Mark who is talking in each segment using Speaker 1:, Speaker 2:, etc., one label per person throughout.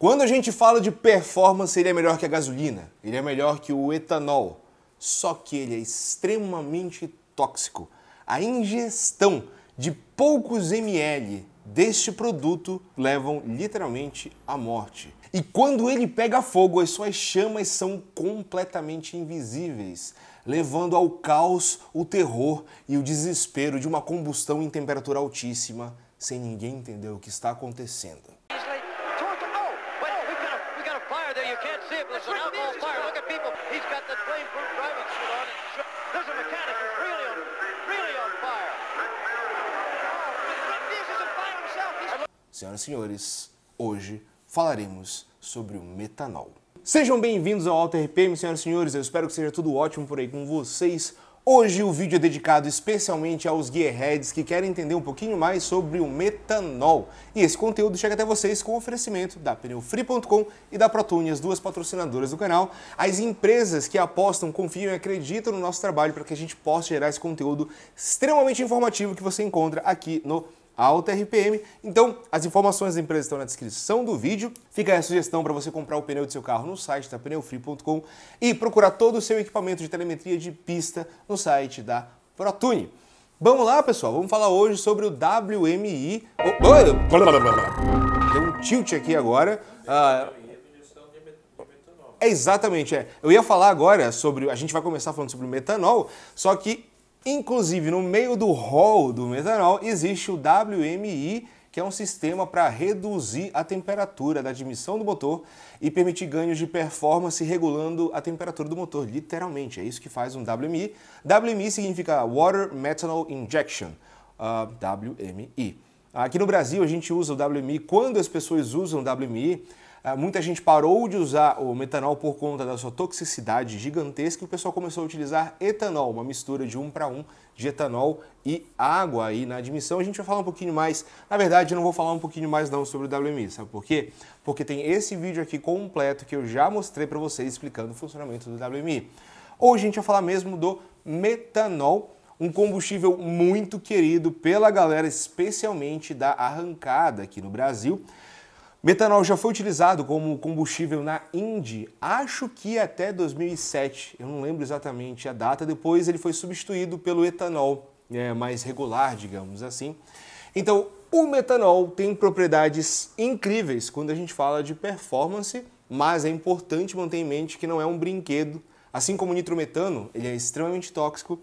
Speaker 1: Quando a gente fala de performance, ele é melhor que a gasolina, ele é melhor que o etanol, só que ele é extremamente tóxico. A ingestão de poucos ml deste produto levam literalmente à morte. E quando ele pega fogo, as suas chamas são completamente invisíveis, levando ao caos, o terror e o desespero de uma combustão em temperatura altíssima, sem ninguém entender o que está acontecendo. Senhoras e senhores, hoje falaremos sobre o metanol. Sejam bem-vindos ao Alter RPM, senhoras e senhores. Eu espero que seja tudo ótimo por aí com vocês. Hoje o vídeo é dedicado especialmente aos gearheads que querem entender um pouquinho mais sobre o metanol. E esse conteúdo chega até vocês com oferecimento da pneufree.com e da Protune, as duas patrocinadoras do canal, as empresas que apostam, confiam e acreditam no nosso trabalho para que a gente possa gerar esse conteúdo extremamente informativo que você encontra aqui no alta RPM. Então, as informações da empresa estão na descrição do vídeo. Fica a sugestão para você comprar o pneu do seu carro no site da pneufree.com e procurar todo o seu equipamento de telemetria de pista no site da Protune. Vamos lá, pessoal, vamos falar hoje sobre o WMI. Deu um tilt aqui agora. Ah, é exatamente, é. Eu ia falar agora sobre. A gente vai começar falando sobre o metanol, só que Inclusive, no meio do rol do metanol existe o WMI, que é um sistema para reduzir a temperatura da admissão do motor e permitir ganhos de performance regulando a temperatura do motor, literalmente. É isso que faz um WMI. WMI significa Water Methanol Injection, uh, ah, WMI. Aqui no Brasil, a gente usa o WMI. Quando as pessoas usam WMI, ah, muita gente parou de usar o metanol por conta da sua toxicidade gigantesca e o pessoal começou a utilizar etanol, uma mistura de um para um de etanol e água aí na admissão. A gente vai falar um pouquinho mais, na verdade eu não vou falar um pouquinho mais não sobre o WMI, sabe por quê? Porque tem esse vídeo aqui completo que eu já mostrei para vocês explicando o funcionamento do WMI. Hoje a gente vai falar mesmo do metanol, um combustível muito querido pela galera, especialmente da arrancada aqui no Brasil. Metanol já foi utilizado como combustível na Indy, acho que até 2007, eu não lembro exatamente a data, depois ele foi substituído pelo etanol, é, mais regular, digamos assim. Então, o metanol tem propriedades incríveis quando a gente fala de performance, mas é importante manter em mente que não é um brinquedo. Assim como o nitrometano, ele é extremamente tóxico,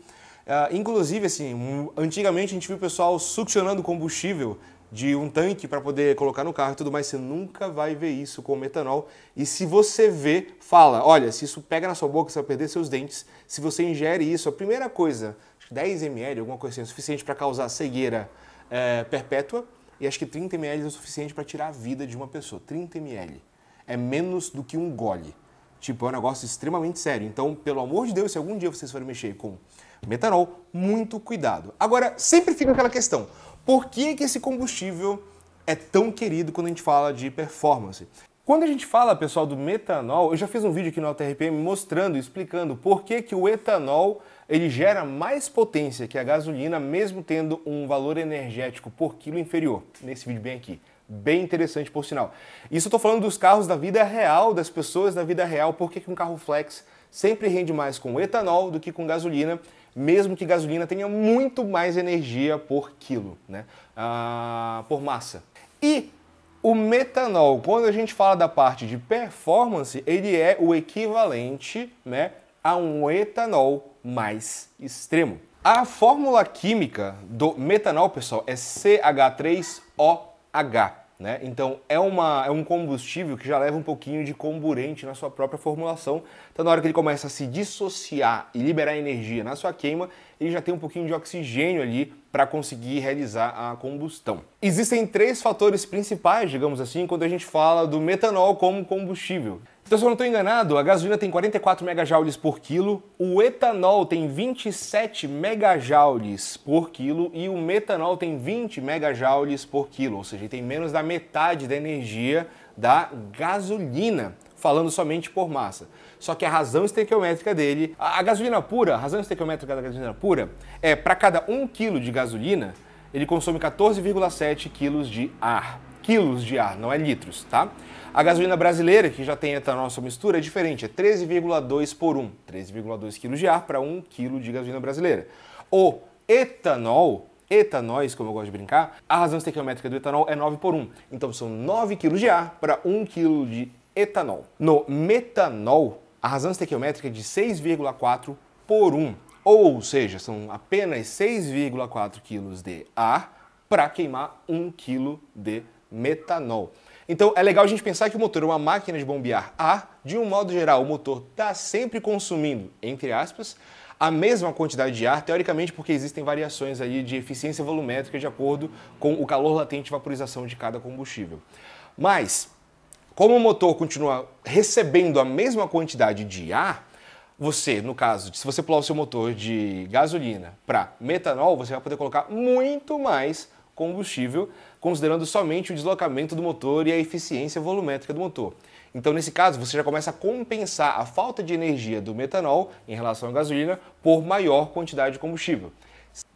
Speaker 1: Uh, inclusive, assim, antigamente a gente viu o pessoal succionando combustível de um tanque para poder colocar no carro e tudo mais, você nunca vai ver isso com metanol. E se você vê, fala, olha, se isso pega na sua boca, você vai perder seus dentes. Se você ingere isso, a primeira coisa, 10 ml, alguma coisa assim, é suficiente para causar cegueira é, perpétua. E acho que 30 ml é o suficiente para tirar a vida de uma pessoa. 30 ml. É menos do que um gole. Tipo, é um negócio extremamente sério. Então, pelo amor de Deus, se algum dia vocês forem mexer com metanol, muito cuidado. Agora, sempre fica aquela questão. Por que, que esse combustível é tão querido quando a gente fala de performance? Quando a gente fala, pessoal, do metanol, eu já fiz um vídeo aqui no AutoRPM mostrando, explicando por que, que o etanol ele gera mais potência que a gasolina, mesmo tendo um valor energético por quilo inferior. Nesse vídeo bem aqui. Bem interessante, por sinal. Isso eu estou falando dos carros da vida real, das pessoas da vida real, por que, que um carro flex sempre rende mais com etanol do que com gasolina mesmo que gasolina tenha muito mais energia por quilo, né? Ah, por massa. E o metanol, quando a gente fala da parte de performance, ele é o equivalente né, a um etanol mais extremo. A fórmula química do metanol, pessoal, é CH3OH. Né? Então é, uma, é um combustível que já leva um pouquinho de comburente na sua própria formulação. Então na hora que ele começa a se dissociar e liberar energia na sua queima, ele já tem um pouquinho de oxigênio ali para conseguir realizar a combustão. Existem três fatores principais, digamos assim, quando a gente fala do metanol como combustível. Então, se eu não estou enganado, a gasolina tem 44 megajoules por quilo, o etanol tem 27 megajoules por quilo e o metanol tem 20 megajoules por quilo, ou seja, tem menos da metade da energia da gasolina, falando somente por massa só que a razão estequiométrica dele, a, a gasolina pura, a razão estequiométrica da gasolina pura é para cada 1 kg de gasolina, ele consome 14,7 kg de ar. Quilos de ar, não é litros, tá? A gasolina brasileira, que já tem etanol sua mistura, é diferente, é 13,2 por 1, 13,2 kg de ar para 1 kg de gasolina brasileira. O etanol etanóis, como eu gosto de brincar, a razão estequiométrica do etanol é 9 por 1. Então são 9 kg de ar para 1 kg de etanol. No metanol, a razão estequiométrica é de 6,4 por 1. Ou seja, são apenas 6,4 quilos de ar para queimar 1 quilo de metanol. Então é legal a gente pensar que o motor é uma máquina de bombear ar. De um modo geral, o motor está sempre consumindo, entre aspas, a mesma quantidade de ar, teoricamente porque existem variações aí de eficiência volumétrica de acordo com o calor latente e vaporização de cada combustível. Mas como o motor continua recebendo a mesma quantidade de ar, você, no caso, se você pular o seu motor de gasolina para metanol, você vai poder colocar muito mais combustível, considerando somente o deslocamento do motor e a eficiência volumétrica do motor. Então, nesse caso, você já começa a compensar a falta de energia do metanol em relação à gasolina por maior quantidade de combustível.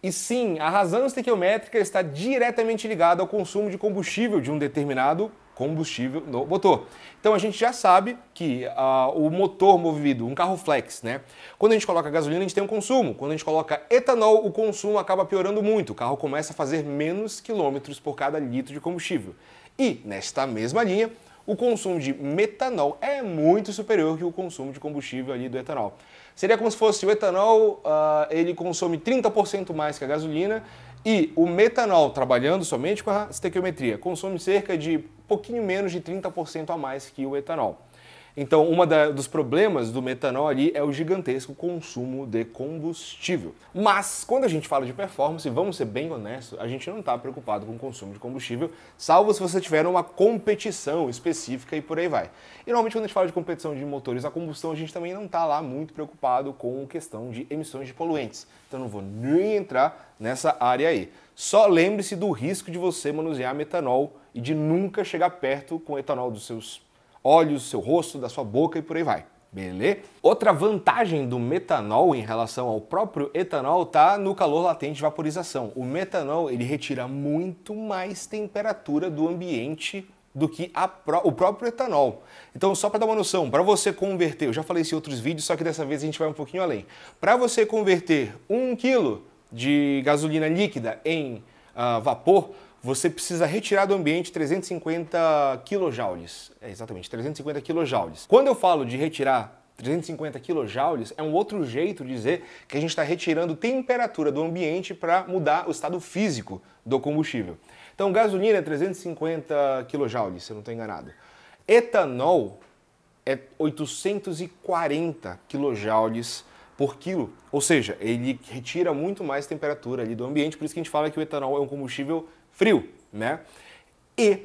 Speaker 1: E sim, a razão estequiométrica está diretamente ligada ao consumo de combustível de um determinado combustível no motor. Então a gente já sabe que uh, o motor movido, um carro flex, né? Quando a gente coloca gasolina, a gente tem um consumo. Quando a gente coloca etanol, o consumo acaba piorando muito. O carro começa a fazer menos quilômetros por cada litro de combustível. E nesta mesma linha, o consumo de metanol é muito superior que o consumo de combustível ali do etanol. Seria como se fosse o etanol, uh, ele consome 30% mais que a gasolina e o metanol, trabalhando somente com a estequiometria, consome cerca de pouquinho menos de 30% a mais que o etanol. Então, um dos problemas do metanol ali é o gigantesco consumo de combustível. Mas, quando a gente fala de performance, vamos ser bem honestos, a gente não está preocupado com o consumo de combustível, salvo se você tiver uma competição específica e por aí vai. E normalmente, quando a gente fala de competição de motores a combustão, a gente também não está lá muito preocupado com questão de emissões de poluentes. Então, não vou nem entrar nessa área aí. Só lembre-se do risco de você manusear metanol e de nunca chegar perto com o etanol dos seus olhos, do seu rosto, da sua boca e por aí vai. Beleza? Outra vantagem do metanol em relação ao próprio etanol tá no calor latente de vaporização. O metanol ele retira muito mais temperatura do ambiente do que pró o próprio etanol. Então, só para dar uma noção, para você converter, eu já falei isso em outros vídeos, só que dessa vez a gente vai um pouquinho além. Para você converter um quilo de gasolina líquida em uh, vapor, você precisa retirar do ambiente 350 quilojoules. É, exatamente, 350 quilojoules. Quando eu falo de retirar 350 kJ é um outro jeito de dizer que a gente está retirando temperatura do ambiente para mudar o estado físico do combustível. Então, gasolina é 350 kJ, se eu não estou enganado. Etanol é 840 kJ por quilo, ou seja, ele retira muito mais temperatura ali do ambiente, por isso que a gente fala que o etanol é um combustível frio, né? E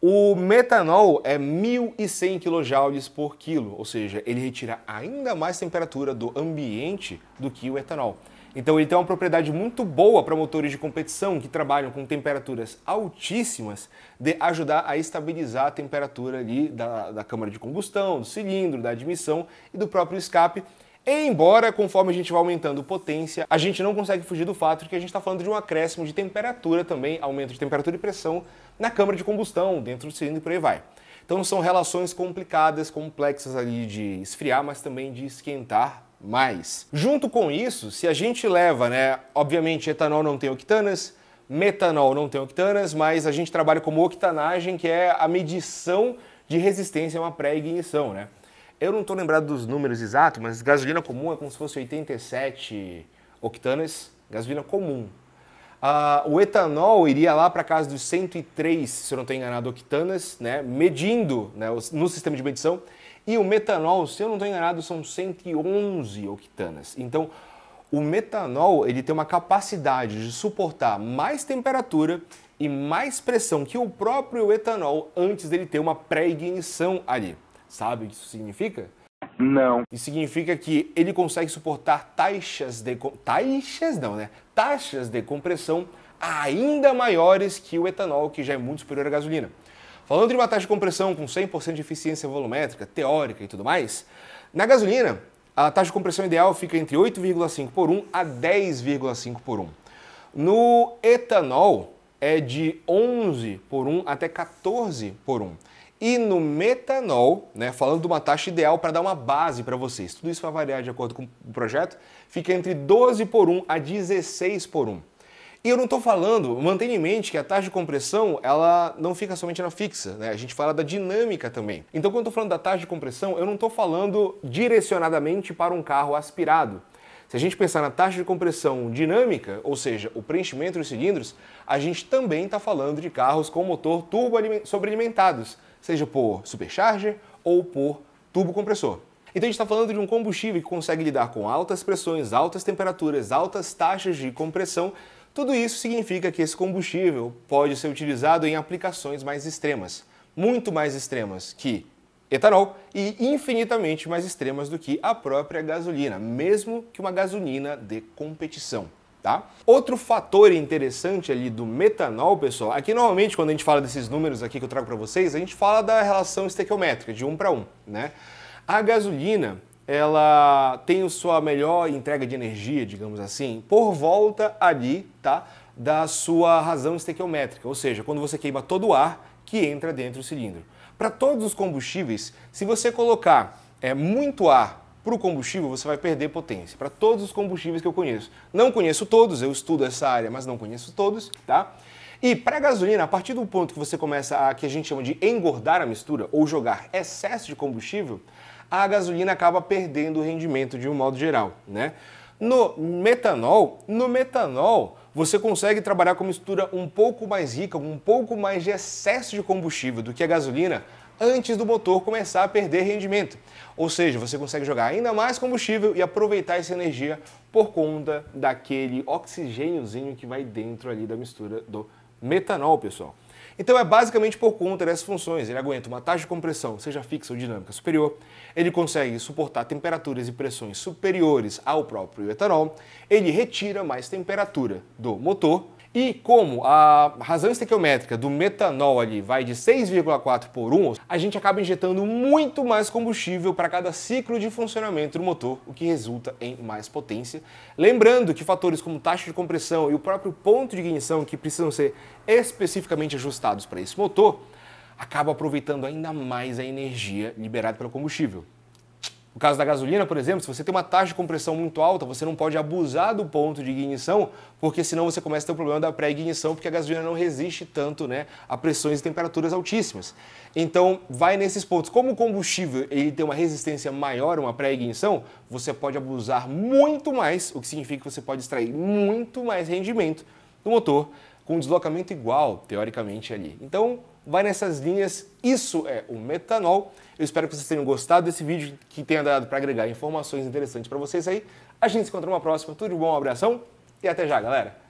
Speaker 1: o metanol é 1.100 kJ por quilo, ou seja, ele retira ainda mais temperatura do ambiente do que o etanol. Então ele tem uma propriedade muito boa para motores de competição que trabalham com temperaturas altíssimas de ajudar a estabilizar a temperatura ali da, da câmara de combustão, do cilindro, da admissão e do próprio escape, Embora, conforme a gente vai aumentando potência, a gente não consegue fugir do fato de que a gente está falando de um acréscimo de temperatura também, aumento de temperatura e pressão na câmara de combustão, dentro do cilindro e por aí vai. Então são relações complicadas, complexas ali de esfriar, mas também de esquentar mais. Junto com isso, se a gente leva, né, obviamente etanol não tem octanas, metanol não tem octanas, mas a gente trabalha como octanagem, que é a medição de resistência a uma pré-ignição, né? Eu não estou lembrado dos números exatos, mas gasolina comum é como se fosse 87 octanas, gasolina comum. Uh, o etanol iria lá para casa dos 103, se eu não estou enganado, octanas, né? medindo né? no sistema de medição. E o metanol, se eu não estou enganado, são 111 octanas. Então, o metanol ele tem uma capacidade de suportar mais temperatura e mais pressão que o próprio etanol antes dele ter uma pré-ignição ali. Sabe o que isso significa? Não. Isso significa que ele consegue suportar taxas de taxas não, né? Taxas de compressão ainda maiores que o etanol, que já é muito superior à gasolina. Falando de uma taxa de compressão com 100% de eficiência volumétrica, teórica e tudo mais, na gasolina, a taxa de compressão ideal fica entre 8,5 por 1 a 10,5 por 1. No etanol, é de 11 por 1 até 14 por 1. E no metanol, né, falando de uma taxa ideal para dar uma base para vocês, tudo isso vai variar de acordo com o projeto, fica entre 12 por 1 a 16 por 1. E eu não estou falando, mantenha em mente que a taxa de compressão ela não fica somente na fixa, né? a gente fala da dinâmica também. Então, quando eu estou falando da taxa de compressão, eu não estou falando direcionadamente para um carro aspirado. Se a gente pensar na taxa de compressão dinâmica, ou seja, o preenchimento dos cilindros, a gente também está falando de carros com motor turbo sobrealimentados seja por supercharger ou por compressor. Então a gente está falando de um combustível que consegue lidar com altas pressões, altas temperaturas, altas taxas de compressão. Tudo isso significa que esse combustível pode ser utilizado em aplicações mais extremas, muito mais extremas que etanol e infinitamente mais extremas do que a própria gasolina, mesmo que uma gasolina de competição. Tá? Outro fator interessante ali do metanol, pessoal, aqui é normalmente quando a gente fala desses números aqui que eu trago para vocês, a gente fala da relação estequiométrica, de 1 para 1, né? A gasolina, ela tem sua melhor entrega de energia, digamos assim, por volta ali, tá? Da sua razão estequiométrica, ou seja, quando você queima todo o ar que entra dentro do cilindro. Para todos os combustíveis, se você colocar é, muito ar para o combustível, você vai perder potência. Para todos os combustíveis que eu conheço. Não conheço todos, eu estudo essa área, mas não conheço todos, tá? E para a gasolina, a partir do ponto que você começa a que a gente chama de engordar a mistura ou jogar excesso de combustível, a gasolina acaba perdendo o rendimento de um modo geral, né? No metanol, no metanol, você consegue trabalhar com mistura um pouco mais rica, um pouco mais de excesso de combustível do que a gasolina, antes do motor começar a perder rendimento. Ou seja, você consegue jogar ainda mais combustível e aproveitar essa energia por conta daquele oxigêniozinho que vai dentro ali da mistura do metanol, pessoal. Então é basicamente por conta dessas funções. Ele aguenta uma taxa de compressão, seja fixa ou dinâmica, superior. Ele consegue suportar temperaturas e pressões superiores ao próprio etanol. Ele retira mais temperatura do motor e como a razão estequiométrica do metanol ali vai de 6,4 por 1, a gente acaba injetando muito mais combustível para cada ciclo de funcionamento do motor, o que resulta em mais potência. Lembrando que fatores como taxa de compressão e o próprio ponto de ignição que precisam ser especificamente ajustados para esse motor, acaba aproveitando ainda mais a energia liberada pelo combustível. No caso da gasolina, por exemplo, se você tem uma taxa de compressão muito alta, você não pode abusar do ponto de ignição, porque senão você começa a ter o um problema da pré-ignição, porque a gasolina não resiste tanto né, a pressões e temperaturas altíssimas. Então, vai nesses pontos. Como o combustível ele tem uma resistência maior, uma pré-ignição, você pode abusar muito mais, o que significa que você pode extrair muito mais rendimento do motor com um deslocamento igual, teoricamente, ali. Então, vai nessas linhas. Isso é o metanol eu espero que vocês tenham gostado desse vídeo, que tenha dado para agregar informações interessantes para vocês aí. A gente se encontra numa próxima. Tudo de bom, um abração e até já, galera!